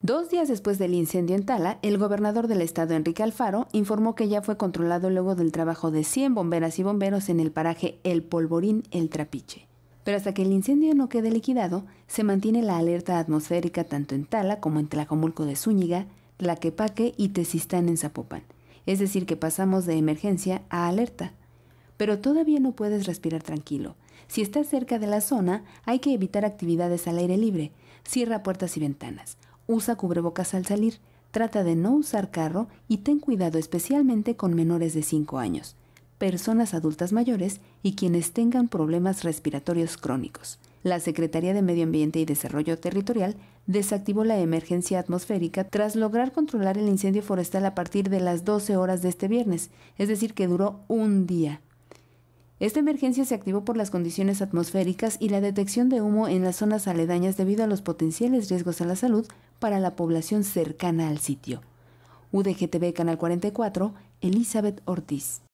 Dos días después del incendio en Tala, el gobernador del estado Enrique Alfaro informó que ya fue controlado luego del trabajo de 100 bomberas y bomberos en el paraje El Polvorín El Trapiche. Pero hasta que el incendio no quede liquidado, se mantiene la alerta atmosférica tanto en Tala como en Tlajomulco de Zúñiga, Tlaquepaque y Tezistán en Zapopan. Es decir, que pasamos de emergencia a alerta. Pero todavía no puedes respirar tranquilo. Si estás cerca de la zona, hay que evitar actividades al aire libre. Cierra puertas y ventanas Usa cubrebocas al salir, trata de no usar carro y ten cuidado especialmente con menores de 5 años, personas adultas mayores y quienes tengan problemas respiratorios crónicos. La Secretaría de Medio Ambiente y Desarrollo Territorial desactivó la emergencia atmosférica tras lograr controlar el incendio forestal a partir de las 12 horas de este viernes, es decir, que duró un día. Esta emergencia se activó por las condiciones atmosféricas y la detección de humo en las zonas aledañas debido a los potenciales riesgos a la salud para la población cercana al sitio. UDGTV Canal 44, Elizabeth Ortiz.